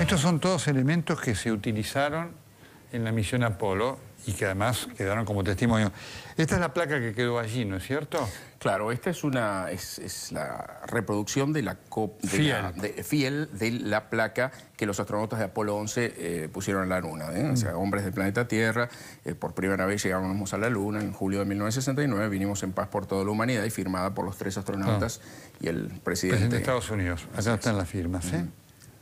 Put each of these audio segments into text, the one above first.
Estos son todos elementos que se utilizaron en la misión Apolo y que además quedaron como testimonio. Esta es la placa que quedó allí, ¿no es cierto? Claro, esta es una es, la reproducción de la, cop, de fiel. de, la placa que los astronautas de Apolo 11 eh, pusieron en la Luna. ¿eh? O sea, hombres del planeta Tierra, eh, por primera vez llegamos a la Luna en julio de 1969, vinimos en paz por toda la humanidad y firmada por los tres astronautas ah. y el presidente... de Estados Unidos, acá están las firmas, ¿eh?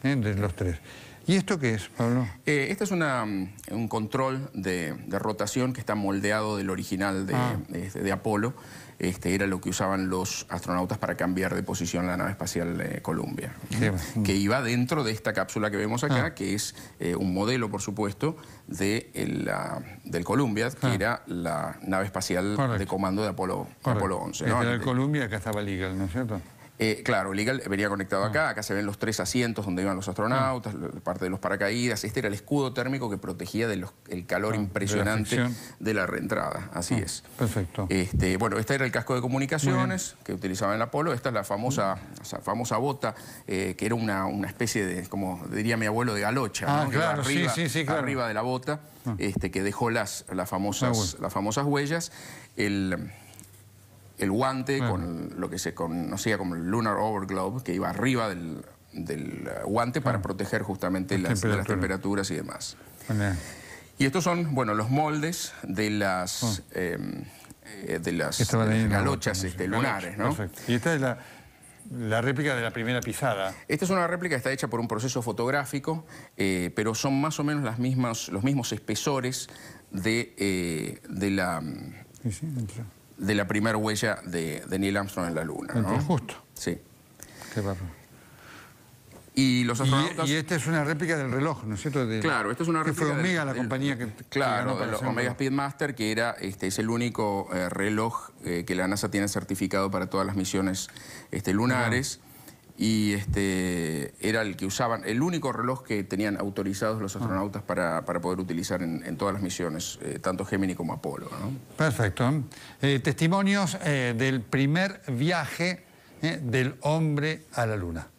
Entre ¿eh? los tres. ¿Y esto qué es, Pablo? este es mm, un control de, rotación que está moldeado del original ah. este, de, Apolo. Este, era lo que usaban los astronautas para cambiar de posición la nave espacial Columbia, que iba dentro de esta cápsula que vemos acá, ah. que es eh, un modelo, por supuesto, de la, del Columbia, que ah. era la nave espacial de comando de Apolo, Apolo 11. ¿no? el Columbia, acá estaba ligado, ¿no es cierto? Eh, claro, Legal venía conectado acá, mm. acá se ven los tres asientos donde iban los astronautas, mm. parte de los paracaídas, este era el escudo térmico que protegía del calor ah, impresionante de la, reentrada, así mm, es. Perfecto. Este, bueno, este era el casco de comunicaciones que utilizaba en Apolo, esta es la famosa, famosa bota, eh, que era una, especie de, como diría mi abuelo, de galocha, ah, arriba, de la bota, ah. este, que dejó las, las, famosas, las famosas huellas. El, el guante con lo que se conocía como el Lunar Overglobe, que iba arriba del, eh, guante para proteger justamente las, las, temperaturas y demás. Y estos son, bueno, los moldes de las... Oh. Eh, eh, de las, galochas este, lunares, ¿no? Y esta es la, réplica de la primera pisada. Esta es una réplica que está hecha por un proceso fotográfico, pero son más o menos las mismas, los mismos espesores de, de la de la primera huella de, Neil Armstrong en la Luna. ¿no? Justo. Sí. Qué barro. Y los astronautas... Y, esta es una réplica del reloj, ¿no es cierto? claro, esta es una réplica... Que fue Omega la compañía que... Claro, Omega Speedmaster, que era, este, es el único eh, reloj eh, que la NASA tiene certificado para todas las misiones este, lunares y este, era el que usaban, el único reloj que tenían autorizados los astronautas ah. para, poder utilizar en, todas las misiones, eh, tanto Gemini como Apolo. Perfecto. Eh, testimonios eh, del primer viaje del hombre a la Luna.